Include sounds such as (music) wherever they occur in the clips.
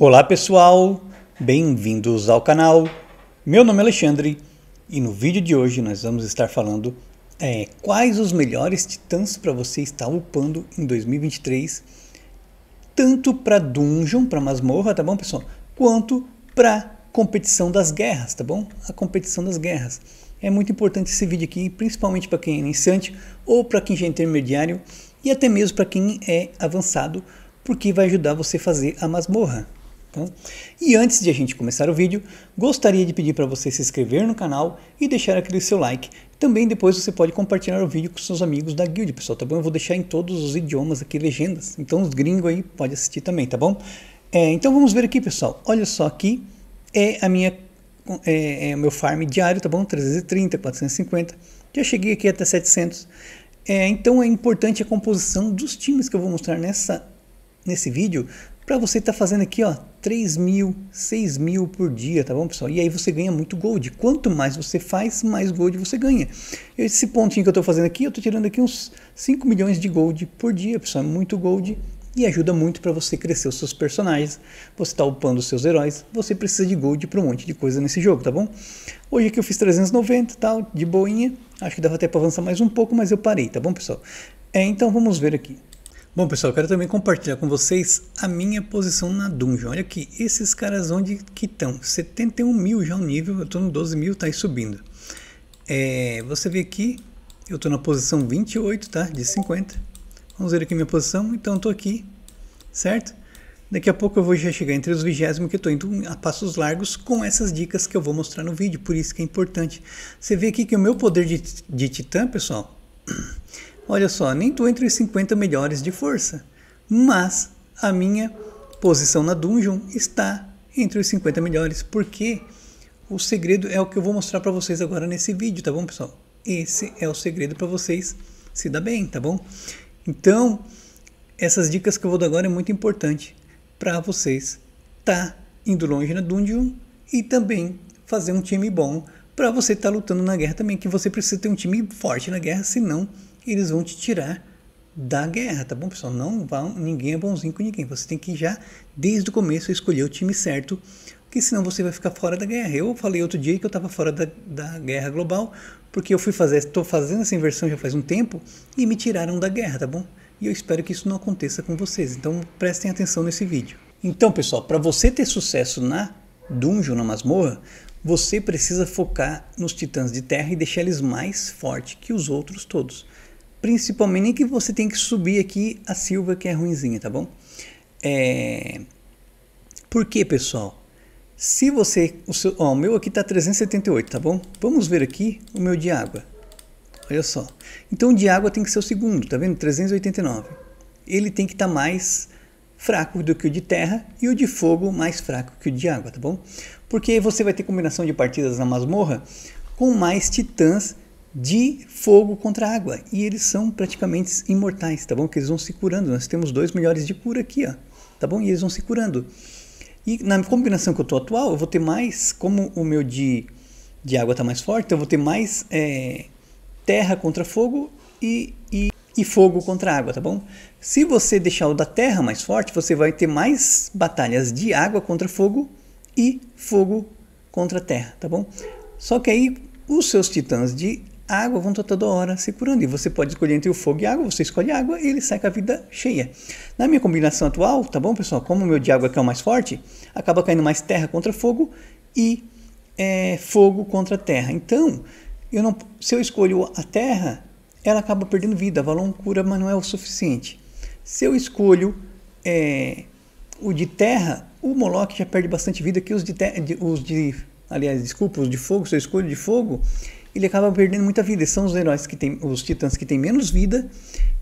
Olá pessoal, bem-vindos ao canal. Meu nome é Alexandre e no vídeo de hoje nós vamos estar falando é, quais os melhores titãs para você estar upando em 2023, tanto para dungeon, para masmorra, tá bom pessoal? Quanto para competição das guerras, tá bom? A competição das guerras. É muito importante esse vídeo aqui, principalmente para quem é iniciante ou para quem já é intermediário e até mesmo para quem é avançado, porque vai ajudar você a fazer a masmorra, Tá? E antes de a gente começar o vídeo, gostaria de pedir para você se inscrever no canal e deixar aquele seu like. Também depois você pode compartilhar o vídeo com seus amigos da guild, pessoal, tá bom? Eu vou deixar em todos os idiomas aqui legendas, então os gringos aí podem assistir também, tá bom? É, então vamos ver aqui, pessoal. Olha só aqui, é a minha é, é o meu farm diário, tá bom? 330, 450. Já cheguei aqui até 700. É, então é importante a composição dos times que eu vou mostrar nessa nesse vídeo para você estar tá fazendo aqui, ó, 3 mil, 6 mil por dia, tá bom, pessoal? E aí você ganha muito gold. Quanto mais você faz, mais gold você ganha. Esse pontinho que eu estou fazendo aqui, eu estou tirando aqui uns 5 milhões de gold por dia, pessoal. É muito gold e ajuda muito para você crescer os seus personagens, você tá upando os seus heróis, você precisa de gold para um monte de coisa nesse jogo, tá bom? Hoje aqui eu fiz 390 tal, de boinha, acho que dava até para avançar mais um pouco, mas eu parei, tá bom pessoal? É, então vamos ver aqui. Bom, pessoal, quero também compartilhar com vocês a minha posição na Dungeon. Olha aqui, esses caras onde que estão? 71 mil já o é nível, eu estou no 12 mil, está aí subindo. É, você vê aqui, eu estou na posição 28, tá? De 50. Vamos ver aqui minha posição, então estou aqui, certo? Daqui a pouco eu vou já chegar entre os vigésimos que estou indo a passos largos com essas dicas que eu vou mostrar no vídeo, por isso que é importante. Você vê aqui que o meu poder de, de titã, pessoal... (clears throat) olha só, nem estou entre os 50 melhores de força, mas a minha posição na dungeon está entre os 50 melhores, porque o segredo é o que eu vou mostrar para vocês agora nesse vídeo, tá bom, pessoal? Esse é o segredo para vocês se dar bem, tá bom? Então, essas dicas que eu vou dar agora é muito importante para vocês tá indo longe na dungeon e também fazer um time bom para você estar tá lutando na guerra também, que você precisa ter um time forte na guerra, senão eles vão te tirar da guerra, tá bom, pessoal? Não vão, ninguém é bonzinho com ninguém. Você tem que já, desde o começo, escolher o time certo, porque senão você vai ficar fora da guerra. Eu falei outro dia que eu estava fora da, da guerra global, porque eu fui fazer, estou fazendo essa inversão já faz um tempo e me tiraram da guerra, tá bom? E eu espero que isso não aconteça com vocês. Então prestem atenção nesse vídeo. Então, pessoal, para você ter sucesso na dungeon, na masmorra, você precisa focar nos titãs de terra e deixar eles mais fortes que os outros todos principalmente nem que você tem que subir aqui a silva que é ruimzinha, tá bom? É... Por que, pessoal? Se você... O, seu, ó, o meu aqui tá 378, tá bom? Vamos ver aqui o meu de água. Olha só. Então, de água tem que ser o segundo, tá vendo? 389. Ele tem que estar tá mais fraco do que o de terra e o de fogo mais fraco que o de água, tá bom? Porque você vai ter combinação de partidas na masmorra com mais titãs de fogo contra água. E eles são praticamente imortais, tá bom? Que eles vão se curando. Nós temos dois melhores de cura aqui, ó. Tá bom? E eles vão se curando. E na combinação que eu tô atual, eu vou ter mais, como o meu de, de água tá mais forte, eu vou ter mais é, terra contra fogo e, e, e fogo contra água, tá bom? Se você deixar o da terra mais forte, você vai ter mais batalhas de água contra fogo e fogo contra terra, tá bom? Só que aí os seus titãs de água vão estar toda hora se curando. E você pode escolher entre o fogo e a água, você escolhe água e ele sai com a vida cheia. Na minha combinação atual, tá bom, pessoal? Como o meu de água é o mais forte, acaba caindo mais terra contra fogo e é, fogo contra terra. Então, eu não, se eu escolho a terra, ela acaba perdendo vida. Valon cura, mas não é o suficiente. Se eu escolho é, o de terra, o Moloch já perde bastante vida, que os de, de, os de aliás, desculpa, os de fogo, se eu escolho de fogo, ele acaba perdendo muita vida. São os heróis que têm, os titãs que têm menos vida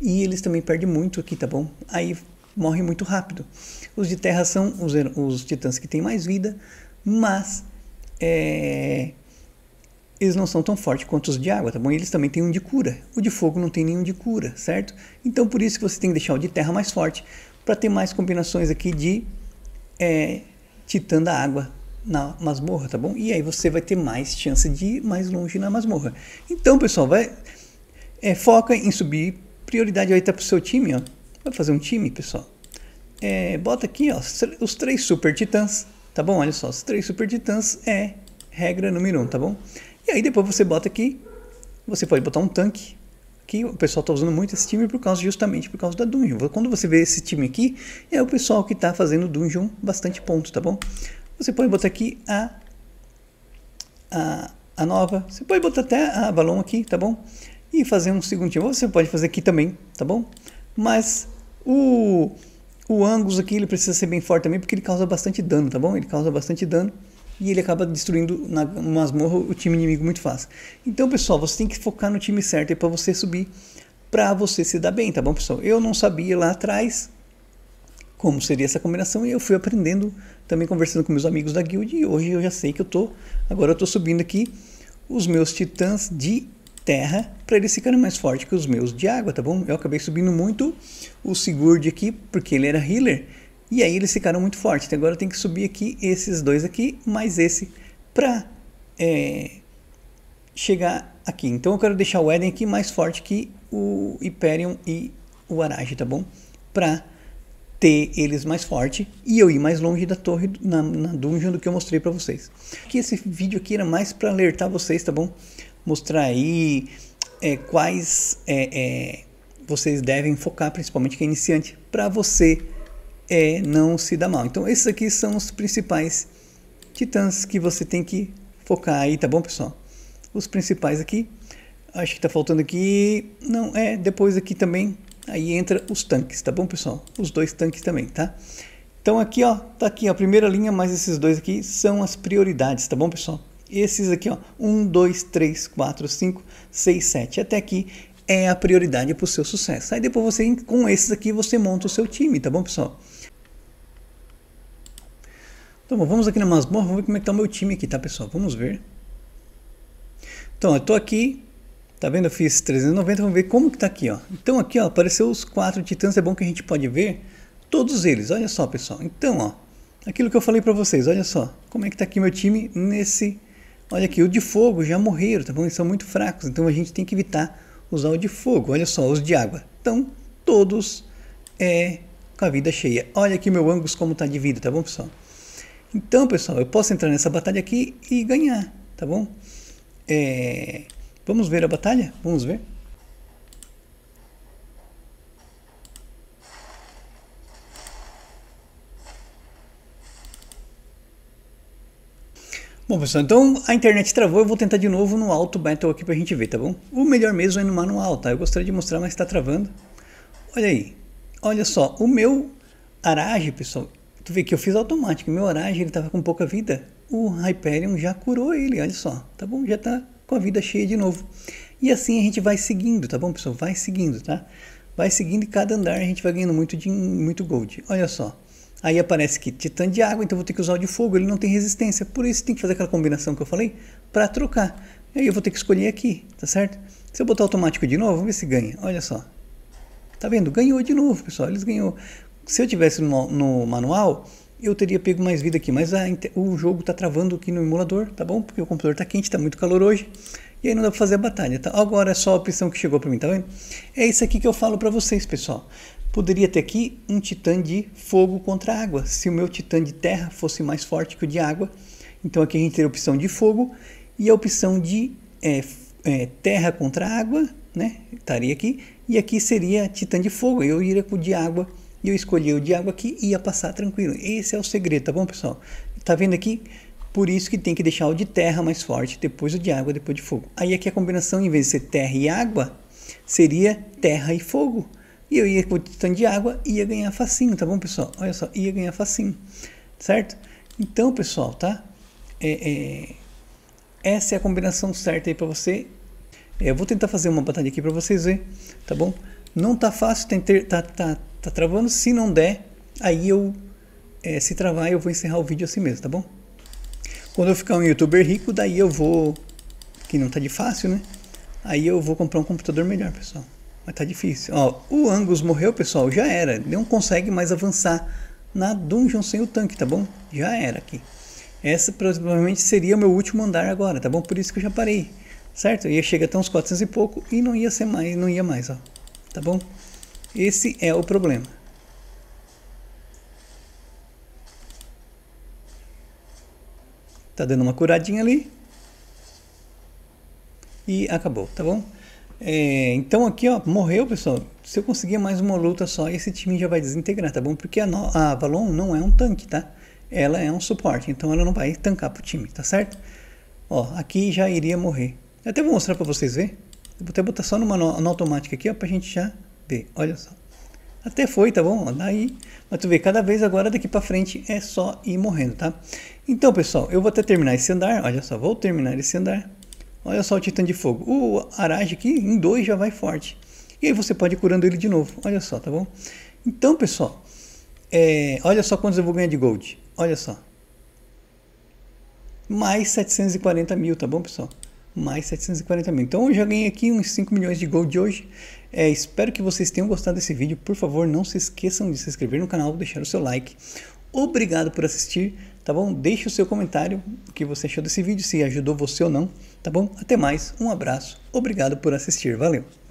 e eles também perdem muito aqui, tá bom? Aí morrem muito rápido. Os de terra são os, os titãs que têm mais vida, mas é, eles não são tão fortes quanto os de água, tá bom? Eles também têm um de cura. O de fogo não tem nenhum de cura, certo? Então por isso que você tem que deixar o de terra mais forte para ter mais combinações aqui de é, titã da água na masmorra, tá bom? E aí você vai ter mais chance de ir mais longe na masmorra. Então, pessoal, vai é, foca em subir. Prioridade vai estar para o seu time, ó. Vai fazer um time, pessoal. É, bota aqui, ó, os três super titãs, tá bom? Olha só, os três super titãs é regra número um, tá bom? E aí depois você bota aqui, você pode botar um tanque, que o pessoal está usando muito esse time por causa justamente por causa da dungeon. Quando você vê esse time aqui, é o pessoal que está fazendo dungeon bastante ponto, tá bom? Você pode botar aqui a, a, a nova. Você pode botar até a balão aqui, tá bom? E fazer um segundinho. Você pode fazer aqui também, tá bom? Mas o, o Angus aqui ele precisa ser bem forte também porque ele causa bastante dano, tá bom? Ele causa bastante dano e ele acaba destruindo na masmorra o time inimigo muito fácil. Então, pessoal, você tem que focar no time certo para você subir, para você se dar bem, tá bom, pessoal? Eu não sabia lá atrás como seria essa combinação e eu fui aprendendo também conversando com meus amigos da guild e hoje eu já sei que eu tô, agora eu tô subindo aqui os meus titãs de terra para eles ficarem mais fortes que os meus de água, tá bom? Eu acabei subindo muito o Sigurd aqui porque ele era healer e aí eles ficaram muito fortes. Então agora eu tenho que subir aqui esses dois aqui mais esse para é, chegar aqui. Então eu quero deixar o Eden aqui mais forte que o Hyperion e o Arage, tá bom? Para ter eles mais forte e eu ir mais longe da torre na, na dungeon do que eu mostrei para vocês. Que esse vídeo aqui era mais para alertar vocês, tá bom? Mostrar aí é, quais é, é, vocês devem focar, principalmente quem é iniciante, para você é, não se dar mal. Então esses aqui são os principais titãs que você tem que focar aí, tá bom, pessoal? Os principais aqui. Acho que tá faltando aqui. Não, é, depois aqui também Aí entra os tanques, tá bom, pessoal? Os dois tanques também, tá? Então aqui, ó, tá aqui a primeira linha, mas esses dois aqui são as prioridades, tá bom, pessoal? Esses aqui, ó, 1, 2, 3, 4, 5, 6, 7, até aqui é a prioridade para o seu sucesso. Aí depois você, com esses aqui, você monta o seu time, tá bom, pessoal? Então vamos aqui na masmorra, vamos ver como é que tá o meu time aqui, tá, pessoal? Vamos ver. Então, eu tô aqui, Tá vendo? Eu fiz 390, vamos ver como que tá aqui, ó. Então aqui, ó, apareceu os quatro titãs, é bom que a gente pode ver todos eles. Olha só, pessoal. Então, ó, aquilo que eu falei para vocês, olha só. Como é que tá aqui meu time nesse... Olha aqui, o de fogo já morreram, tá bom? Eles são muito fracos, então a gente tem que evitar usar o de fogo. Olha só, os de água. Então, todos é com a vida cheia. Olha aqui meu Angus como tá de vida, tá bom, pessoal? Então, pessoal, eu posso entrar nessa batalha aqui e ganhar, tá bom? É, Vamos ver a batalha? Vamos ver? Bom, pessoal, então a internet travou, eu vou tentar de novo no Auto Battle aqui pra gente ver, tá bom? O melhor mesmo é no manual, tá? Eu gostaria de mostrar, mas tá travando. Olha aí, olha só, o meu Arage, pessoal, tu vê que eu fiz automático, meu Arage ele tava com pouca vida, o Hyperion já curou ele, olha só, tá bom? Já tá com a vida cheia de novo. E assim a gente vai seguindo, tá bom, pessoal? Vai seguindo, tá? Vai seguindo e cada andar a gente vai ganhando muito, de, muito gold. Olha só. Aí aparece que titã de água, então vou ter que usar o de fogo, ele não tem resistência. Por isso tem que fazer aquela combinação que eu falei para trocar. Aí eu vou ter que escolher aqui, tá certo? Se eu botar automático de novo, vamos ver se ganha. Olha só. Tá vendo? Ganhou de novo, pessoal. Eles ganhou. Se eu tivesse no, no manual, eu teria pego mais vida aqui, mas a, o jogo está travando aqui no emulador, tá bom? Porque o computador está quente, está muito calor hoje, e aí não dá para fazer a batalha, tá? Agora é só a opção que chegou para mim, tá vendo? É isso aqui que eu falo para vocês, pessoal. Poderia ter aqui um titã de fogo contra água, se o meu titã de terra fosse mais forte que o de água. Então aqui a gente teria a opção de fogo e a opção de é, é, terra contra água, né? Estaria aqui. E aqui seria titã de fogo, eu iria com o de água e eu escolhi o de água que ia passar tranquilo. Esse é o segredo, tá bom, pessoal? Tá vendo aqui? Por isso que tem que deixar o de terra mais forte, depois o de água, depois de fogo. Aí aqui a combinação, em vez de ser terra e água, seria terra e fogo. E eu ia com o titã de água ia ganhar facinho, tá bom, pessoal? Olha só, ia ganhar facinho, certo? Então, pessoal, tá? É, é, essa é a combinação certa aí para você. É, eu vou tentar fazer uma batalha aqui para vocês verem, tá bom? Não tá fácil, tá, tá, tá, tá travando. Se não der, aí eu. É, se travar, eu vou encerrar o vídeo assim mesmo, tá bom? Quando eu ficar um youtuber rico, daí eu vou. Que não tá de fácil, né? Aí eu vou comprar um computador melhor, pessoal. Mas tá difícil. Ó, o Angus morreu, pessoal. Já era. Não consegue mais avançar na dungeon sem o tanque, tá bom? Já era aqui. Essa provavelmente seria o meu último andar agora, tá bom? Por isso que eu já parei, certo? Ia chegar até uns 400 e pouco e não ia ser mais, não ia mais, ó tá bom? Esse é o problema. Tá dando uma curadinha ali. E acabou, tá bom? É, então aqui, ó, morreu, pessoal. Se eu conseguir mais uma luta só, esse time já vai desintegrar, tá bom? Porque a, no, a Avalon não é um tanque, tá? Ela é um suporte, então ela não vai tancar pro time, tá certo? Ó, aqui já iria morrer. Eu até vou mostrar pra vocês verem. Vou até botar só numa no, no automática aqui, ó, pra gente já ver. Olha só. Até foi, tá bom? Daí, mas tu vê, cada vez agora daqui para frente é só ir morrendo, tá? Então, pessoal, eu vou até terminar esse andar. Olha só, vou terminar esse andar. Olha só o Titã de Fogo. O Araje aqui em dois já vai forte. E aí você pode ir curando ele de novo. Olha só, tá bom? Então, pessoal, é, olha só quantos eu vou ganhar de gold. Olha só. Mais 740 mil, tá bom, pessoal? mais 740 mil. Então eu já ganhei aqui uns 5 milhões de gold hoje. É, espero que vocês tenham gostado desse vídeo. Por favor, não se esqueçam de se inscrever no canal, deixar o seu like. Obrigado por assistir, tá bom? Deixe o seu comentário, o que você achou desse vídeo, se ajudou você ou não, tá bom? Até mais, um abraço, obrigado por assistir, valeu!